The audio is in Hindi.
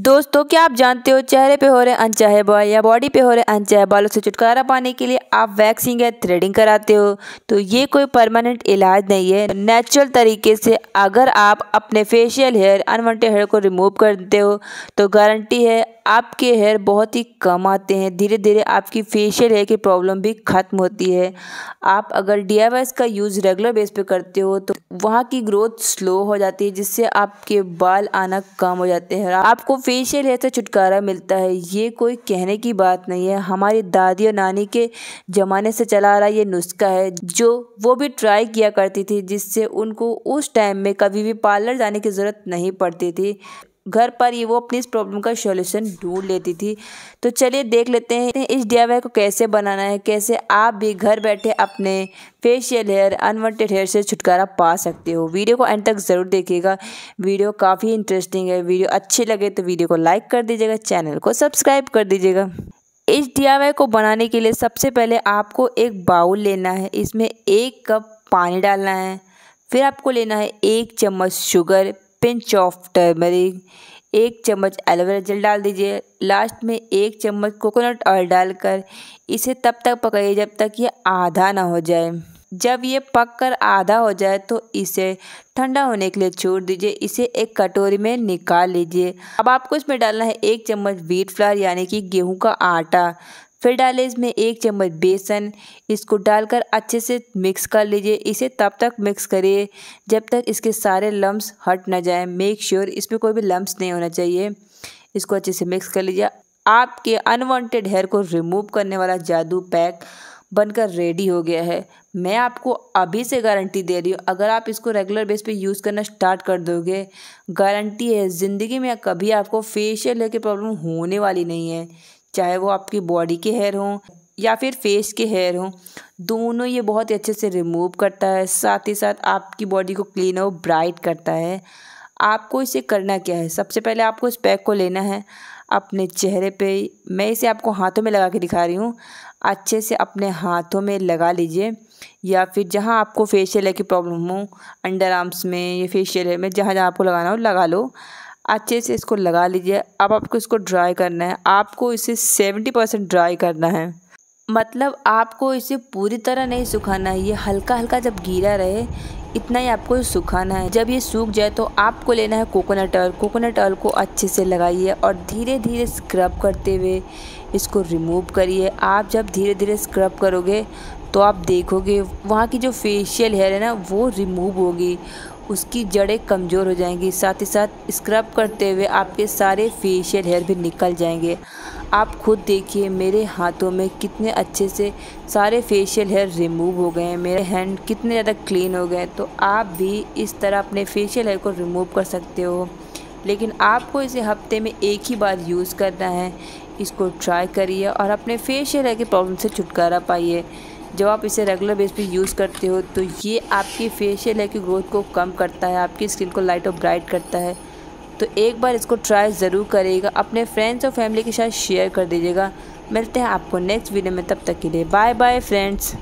दोस्तों क्या आप जानते हो चेहरे पे हो रहे अनचाहे बाल या बॉडी पे हो रहे अनचाहे बालों से छुटकारा पाने के लिए आप वैक्सिंग या थ्रेडिंग कराते हो तो ये कोई परमानेंट इलाज नहीं है नेचुरल तरीके से अगर आप अपने फेशियल हेयर अनवांटेड हेयर को रिमूव करते हो तो गारंटी है आपके हेयर बहुत ही कम आते हैं धीरे धीरे आपकी फेशियल हेयर की प्रॉब्लम भी ख़त्म होती है आप अगर डी का यूज़ रेगुलर बेस पे करते हो तो वहाँ की ग्रोथ स्लो हो जाती है जिससे आपके बाल आना कम हो जाते हैं आपको फेशियल हेयर से छुटकारा मिलता है ये कोई कहने की बात नहीं है हमारी दादी और नानी के ज़माने से चला आ रहा ये नुस्खा है जो वो भी ट्राई किया करती थी जिससे उनको उस टाइम में कभी भी पार्लर जाने की ज़रूरत नहीं पड़ती थी घर पर ही वो अपनी इस प्रॉब्लम का सोल्यूशन ढूंढ लेती थी तो चलिए देख लेते हैं इस डी को कैसे बनाना है कैसे आप भी घर बैठे अपने फेशियल हेयर अनवांटेड हेयर से छुटकारा पा सकते हो वीडियो को एंड तक ज़रूर देखिएगा वीडियो काफ़ी इंटरेस्टिंग है वीडियो अच्छी लगे तो वीडियो को लाइक कर दीजिएगा चैनल को सब्सक्राइब कर दीजिएगा इस डी को बनाने के लिए सबसे पहले आपको एक बाउल लेना है इसमें एक कप पानी डालना है फिर आपको लेना है एक चम्मच शुगर पिंच ऑफ टर्मरिक एक चम्मच एलोवेरा जेल डाल दीजिए लास्ट में एक चम्मच कोकोनट ऑयल डालकर इसे तब तक पकाइए जब तक ये आधा ना हो जाए जब ये पक कर आधा हो जाए तो इसे ठंडा होने के लिए छोड़ दीजिए इसे एक कटोरी में निकाल लीजिए अब आपको इसमें डालना है एक चम्मच व्हीट फ्लावर यानी कि गेहूं का आटा फिर डालें इसमें एक चम्मच बेसन इसको डालकर अच्छे से मिक्स कर लीजिए इसे तब तक मिक्स करिए जब तक इसके सारे लम्ब्स हट ना जाए मेक श्योर इसमें कोई भी लम्ब्स नहीं होना चाहिए इसको अच्छे से मिक्स कर लीजिए आपके अनवांटेड हेयर को रिमूव करने वाला जादू पैक बनकर रेडी हो गया है मैं आपको अभी से गारंटी दे रही हूँ अगर आप इसको रेगुलर बेस पे यूज़ करना स्टार्ट कर दोगे गारंटी है ज़िंदगी में कभी आपको फेशियल हेयर की प्रॉब्लम होने वाली नहीं है चाहे वो आपकी बॉडी के हेयर हों या फिर फेस के हेयर हों दोनों ये बहुत ही अच्छे से रिमूव करता है साथ ही साथ आपकी बॉडी को क्लीन और ब्राइट करता है आपको इसे करना क्या है सबसे पहले आपको इस पैक को लेना है अपने चेहरे पे मैं इसे आपको हाथों में लगा के दिखा रही हूँ अच्छे से अपने हाथों में लगा लीजिए या फिर जहाँ आपको फेशियल है की प्रॉब्लम हो अंडर आर्म्स में या फेशियल है में जहाँ जहाँ आपको लगाना हो लगा लो अच्छे से इसको लगा लीजिए अब आपको इसको ड्राई करना है आपको इसे सेवेंटी परसेंट ड्राई करना है मतलब आपको इसे पूरी तरह नहीं सुखाना है ये हल्का हल्का जब गीला रहे इतना ही आपको सुखाना है जब ये सूख जाए तो आपको लेना है कोकोनट ऑयल कोकोनट ऑयल को अच्छे से लगाइए और धीरे धीरे स्क्रब करते हुए इसको रिमूव करिए आप जब धीरे धीरे स्क्रब करोगे तो आप देखोगे वहाँ की जो फेशियल हेयर है ना वो रिमूव होगी उसकी जड़ें कमज़ोर हो जाएंगी साथ ही साथ स्क्रब करते हुए आपके सारे फेशियल हेयर भी निकल जाएंगे आप खुद देखिए मेरे हाथों में कितने अच्छे से सारे फेशियल हेयर रिमूव हो गए हैं मेरे हैंड कितने ज़्यादा क्लीन हो गए तो आप भी इस तरह अपने फेशियल हेयर को रिमूव कर सकते हो लेकिन आपको इसे हफ्ते में एक ही बार यूज़ करना है इसको ट्राई करिए और अपने फेशियल हेयर की प्रॉब्लम से छुटकारा पाइए जब आप इसे रेगुलर बेस पे यूज़ करते हो तो ये आपकी फेशियल है कि ग्रोथ को कम करता है आपकी स्किन को लाइट और ब्राइट करता है तो एक बार इसको ट्राई ज़रूर करिएगा अपने फ्रेंड्स और फैमिली के साथ शेयर कर दीजिएगा मिलते हैं आपको नेक्स्ट वीडियो में तब तक के लिए बाय बाय फ्रेंड्स